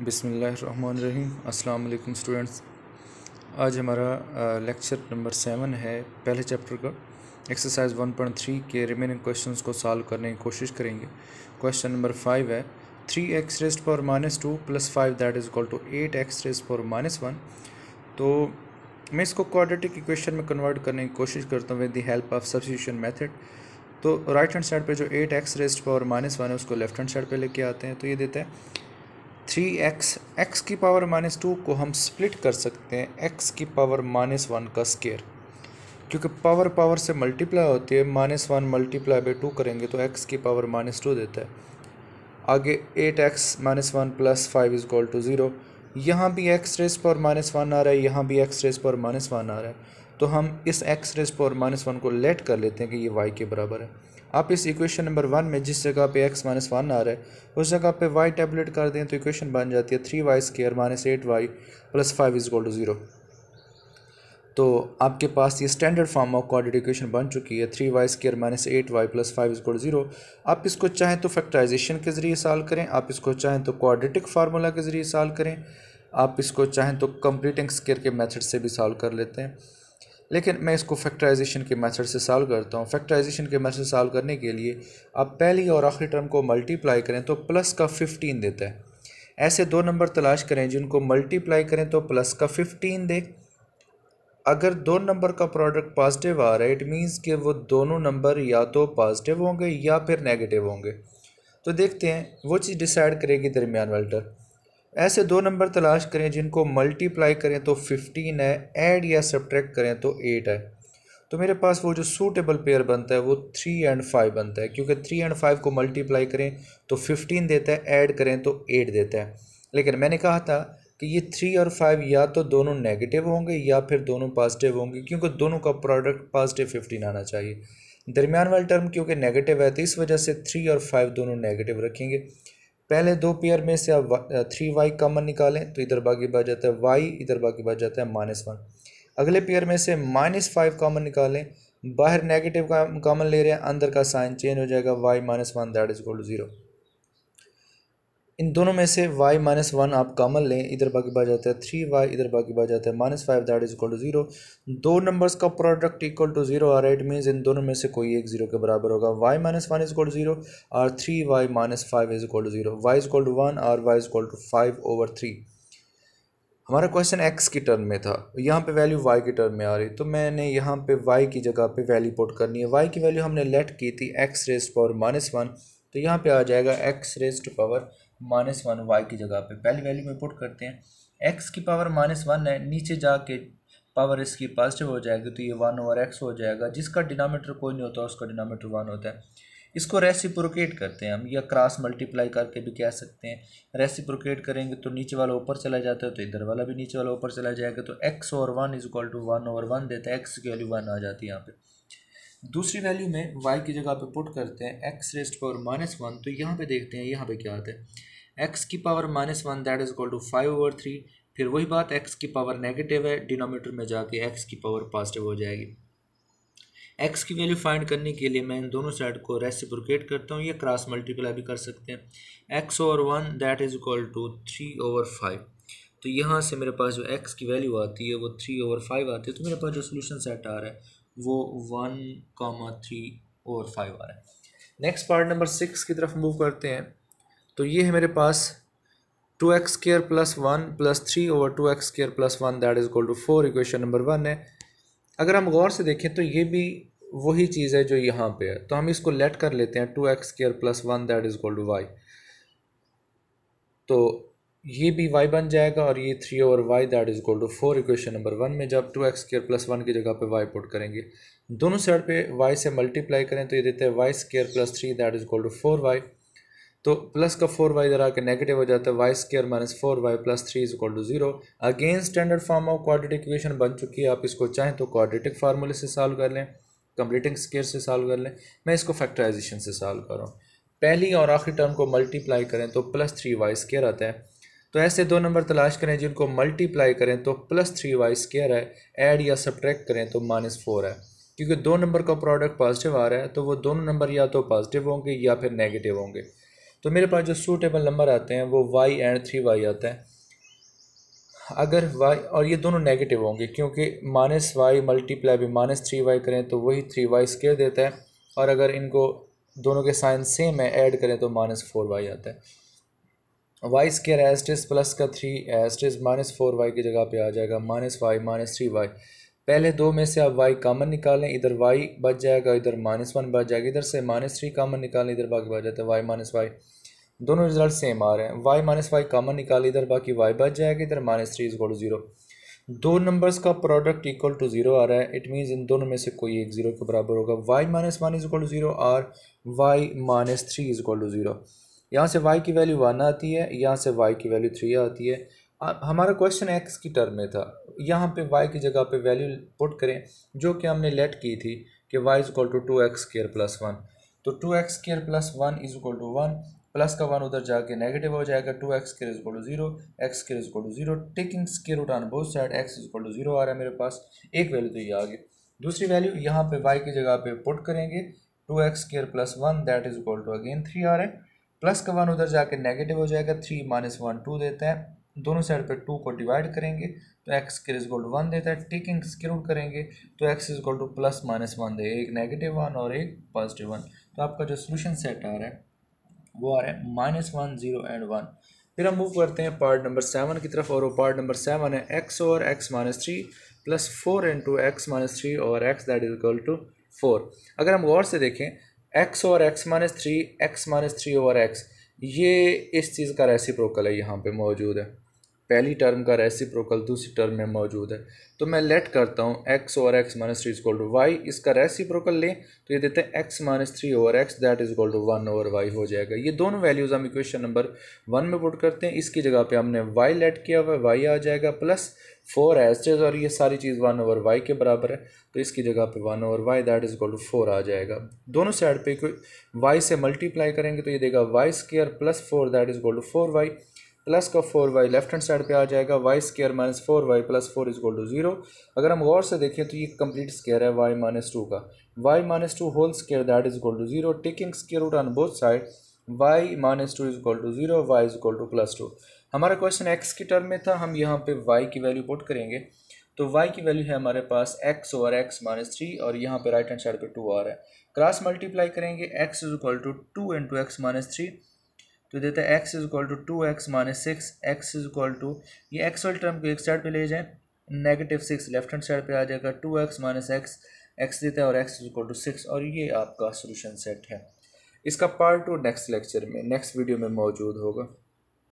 बिसमीम् अल्लाम स्टूडेंट्स आज हमारा लेक्चर नंबर सेवन है पहले चैप्टर का एक्सरसाइज वन पॉइंट थ्री के रिमेनिंग क्वेश्चंस को सॉल्व करने की कोशिश करेंगे क्वेश्चन नंबर फाइव है थ्री एक्स रेस्ट पर minus two plus five that is equal to eight X raised पर माइनस वन तो मैं इसको क्वाड्रेटिक इक्वेशन में कन्वर्ट करने की कोशिश करता हूँ with the help of substitution method तो राइट हैंड साइड पे जो eight X raised power minus one है उसको लेफ्ट हैंड साइड पे लेके आते हैं तो ये देता है थ्री एक्स एक्स की पावर माइनस टू को हम स्प्लिट कर सकते हैं एक्स की पावर माइनस वन का स्केयर क्योंकि पावर पावर से मल्टीप्लाई होती है minus one multiply by two करेंगे तो एक्स की पावर माइनस टू देता है आगे eight X minus one plus five is equal to zero यहाँ भी X raise power minus one आ रहा है यहाँ भी X raise power minus one आ रहा है तो हम इस X raise power minus one को लेट कर लेते हैं कि ये वाई के बराबर है आप इस इक्वेशन नंबर वन में जिस जगह पे एक्स माइनस वन आ रहा है उस जगह पे वाई टेबलेट कर दें तो इक्वेशन बन जाती है three Y square minus eight Y plus five is gold zero तो आपके पास ये standard form of quadratic equation बन चुकी है three Y square minus eight Y plus five is gold zero आप इसको चाहें तो फैक्टराइजेशन के ज़रिए सॉल्व करें आप इसको चाहें तो क्वाड्रेटिक फार्मूला के ज़रिए सॉल्व करें आप इसको चाहें तो कंप्लीटिंग स्केयर के मेथड से भी सॉल्व कर लेते हैं लेकिन मैं इसको फैक्टराइजेशन के मेथड से सॉल्व करता हूँ फैक्टराइजेशन के मेथड से सॉल्व करने के लिए आप पहली और आखिरी टर्म को मल्टीप्लाई करें तो प्लस का फिफ्टीन देता है ऐसे दो नंबर तलाश करें जिनको मल्टीप्लाई करें तो प्लस का फिफ्टीन दे अगर दो नंबर का प्रोडक्ट पॉजिटिव आ रहा है इट मीन्स कि वो दोनों नंबर या तो पॉजिटिव होंगे या फिर नेगेटिव होंगे तो देखते हैं वो चीज़ डिसाइड करेगी दरमियान वाल्टर ऐसे दो नंबर तलाश करें जिनको मल्टीप्लाई करें तो फिफ्टीन है ऐड या सब्ट्रैक्ट करें तो एट है तो मेरे पास वो जो सूटेबल पेयर बनता है वो थ्री एंड फाइव बनता है क्योंकि थ्री एंड फाइव को मल्टीप्लाई करें तो फिफ्टीन देता है ऐड करें तो एट देता है लेकिन मैंने कहा था कि ये थ्री और फाइव या तो दोनों नेगेटिव होंगे या फिर दोनों पॉजिटिव होंगे क्योंकि दोनों का प्रोडक्ट पॉजिटिव फिफ्टीन आना चाहिए दरमियान वाले टर्म क्योंकि नेगेटिव है तो इस वजह से थ्री और फाइव दोनों नेगेटिव रखेंगे पहले दो पेयर में से आप थ्री वाई कॉमन निकालें तो इधर बाकी बच जाता है वाई इधर बाकी बच जाता है माइनस वन अगले पेयर में से माइनस फाइव कॉमन निकालें बाहर नेगेटिव कॉमन ले रहे हैं अंदर का साइन चेंज हो जाएगा Y minus one that is gold zero इन दोनों में से वाई माइनस वन आप कॉमन लें इधर बाकी बच जाता है थ्री वाई इधर बाकी बच जाता है minus five that is equal to zero दो नंबर्स का product equal to zero or it means इन दोनों में से कोई एक जीरो के बराबर होगा Y minus one is equal to zero और three Y minus five is equal to zero Y is equal to one और Y is equal to five over three हमारा क्वेश्चन एक्स की टर्म में था यहाँ पे वैल्यू वाई की term में आ रही तो मैंने यहाँ पे वाई की जगह पे वैल्यू पुट करनी है वाई की वैल्यू हमने लेट की थी X raise power minus one तो यहाँ पे आ जाएगा X raise to power minus one Y की जगह पे पहली वैल्यू में पुट करते हैं एक्स की पावर माइनस वन है नीचे जाके पावर इसकी पॉजिटिव हो जाएगी तो ये वन ओवर एक्स हो जाएगा जिसका डिनोमीटर कोई नहीं होता उसका डिनोमीटर वन होता है इसको रेसिप्रोकेट करते हैं हम या क्रॉस मल्टीप्लाई करके भी कह सकते हैं रेसिप्रोकेट करेंगे तो नीचे वाला ऊपर चला जाता है तो इधर वाला भी नीचे वाला ऊपर चला जाएगा तो एक्स और one is equal to one over one देता है एक्स की वैल्यू वन आ जाती है यहाँ पे दूसरी वैल्यू में वाई की जगह पे पुट करते हैं X raised power minus one तो यहाँ पे देखते हैं यहाँ पे क्या आता है एक्स की power minus one that is equal to five over three फिर वही बात एक्स की पावर नेगेटिव है डिनोमीटर में जाके एक्स की पावर पॉजिटिव हो जाएगी एक्स की वैल्यू फाइंड करने के लिए मैं इन दोनों साइड को रेसिप्रोकेट करता हूँ या क्रॉस मल्टीप्लाई भी कर सकते हैं x over one that is equal to three over five तो यहाँ से मेरे पास जो एक्स की वैल्यू आती है वो थ्री ओवर फाइव आती है तो मेरे पास जो सोल्यूशन सेट आ रहा है वो one comma three over five आ रहा है नेक्स्ट पार्ट नंबर सिक्स की तरफ मूव करते हैं तो ये है मेरे पास two x square plus one plus three over two x square plus one that is equal to four equation number one है अगर हम गौर से देखें तो ये भी वही चीज़ है जो यहाँ पे है तो हम इसको लेट कर लेते हैं two x square plus one that is equal to y तो ये भी वाई बन जाएगा और ये three over y that is equal to four equation number one में जब two x square plus one की जगह पे वाई पुट करेंगे दोनों साइड पे वाई से मल्टीप्लाई करें तो ये देते हैं y square plus three that is equal to four y तो प्लस का फोर वाई इधर आके नेगेटिव हो जाता है y square minus four y plus three is equal to zero again standard form of quadratic equation बन चुकी है आप इसको चाहें तो क्वाड्रेटिक फार्मूले से सॉल्व कर लें कंप्लीटिंग स्केयर से सॉल्व कर लें मैं इसको फैक्टराइजेशन से सॉल्व कर रहा हूँ पहली और आखिरी टर्म को मल्टीप्लाई करें तो प्लस थ्री वाई स्केयर आता है तो ऐसे दो नंबर तलाश करें जिनको मल्टीप्लाई करें तो प्लस थ्री वाई स्केयर है एड या सब्ट्रैक्ट करें तो माइनस फोर है क्योंकि दो नंबर का प्रोडक्ट पॉजिटिव आ रहा है तो वो दोनों नंबर या तो पॉजिटिव होंगे या फिर नेगेटिव होंगे तो मेरे पास जो सूटेबल नंबर आते हैं वो वाई एंड थ्री वाई आता है अगर वाई और ये दोनों नेगेटिव होंगे क्योंकि माइनस वाई मल्टीप्लाई भी माइनस थ्री वाई करें तो वही थ्री वाई स्केयर देता है और अगर इनको दोनों के साइन सेम है ऐड करें तो माइनस फोर वाई आता है वाई स्केयर एस्टिस प्लस का three as it is minus four y की जगह पे आ जाएगा minus y minus three y पहले दो में से आप वाई कामन निकालें इधर वाई बच जाएगा इधर माइनस वन बच जाएगा इधर से माइनस थ्री कामन निकालें इधर बाकी बच जाता है वाई माइनस वाई दोनों रिजल्ट सेम आ रहे हैं वाई माइनस वाई कामन निकाले इधर बाकी वाई बच जाएगा इधर माइनस थ्री गोल जीरो दो नंबर्स का प्रोडक्ट इक्वल टू जीरो आ रहा है इट मीन्स इन दोनों में से कोई एक जीरो के बराबर होगा Y minus one is equal zero और y minus three is equal to zero यहाँ से वाई की वैल्यू वन आती है यहाँ से वाई की वैल्यू थ्री आती है हमारा क्वेश्चन एक्स की टर्म में था यहाँ पे वाई की जगह पे वैल्यू पुट करें जो कि हमने लेट की थी कि y is equal to two x square plus one तो two x square plus one is equal to one plus का वन उधर जाके नेगेटिव हो जाएगा two x square is equal to zero x square is equal to zero taking square root on both side x is equal to zero आ रहा है मेरे पास एक वैल्यू तो ये आ गई दूसरी वैल्यू यहाँ पे वाई की जगह पे पुट करेंगे two x square plus one that is equal to again three आ रहा है प्लस का वन उधर जाके नेगेटिव हो जाएगा थ्री माइनस वन टू देते हैं दोनों साइड पर टू को डिवाइड करेंगे तो एक्स के इज गोल्ड वन देता है टेकिंग स्क्रूड करेंगे तो x is equal to plus minus one दे एक नेगेटिव वन और एक पॉजिटिव वन तो आपका जो सोल्यूशन सेट आ रहा है वो आ रहा है minus one zero and one फिर हम मूव करते हैं पार्ट नंबर सेवन की तरफ और वो पार्ट नंबर सेवन है एक्स और x minus three plus four into x minus three और x that is equal to four अगर हम गौर से देखें एक्स और x minus three x minus three और एक्स ये इस चीज़ का रेसिप्रोकल है यहाँ पे मौजूद है पहली टर्म का रेसिप्रोकल दूसरी टर्म में मौजूद है तो मैं लेट करता हूँ x over x minus three is equal to y इसका रेसिप्रोकल लें तो ये देते हैं x minus three over x that is equal to one over y हो जाएगा ये दोनों वैल्यूज़ हम इक्वेशन नंबर वन में पुट करते हैं इसकी जगह पे हमने वाई लेट किया हुआ है वाई आ जाएगा प्लस फोर एस्टेज और ये सारी चीज़ वन ओवर वाई के बराबर है तो इसकी जगह पे one over y that is equal to four आ जाएगा दोनों साइड पर वाई से मल्टीप्लाई करेंगे तो ये देगा y square plus four that is equal to four y plus का four y left hand side पे आ जाएगा y square minus four y plus four is equal to zero अगर हम गौर से देखें तो ये कंप्लीट स्केयर है वाई माइनस टू का y minus two whole square that is equal to zero taking square root on both side y minus two is equal to zero Y is equal to plus two हमारा question x की term में था हम यहाँ पे Y की value put करेंगे तो वाई की वैल्यू है हमारे पास x over x minus three और यहाँ पे राइट हैंड साइड पे टू आ रहा है क्रॉस मल्टीप्लाई करेंगे x is equal to two into x minus three तो देता है x is equal to two x minus six x is equal to ये एक्स वाले टर्म को एक साइड पे ले जाएं negative six left hand side पे आ जाएगा two x minus x x देता है और x is equal to six और ये आपका सोल्यूशन सेट है इसका पार्ट टू नेक्स्ट लेक्चर में नेक्स्ट वीडियो में मौजूद होगा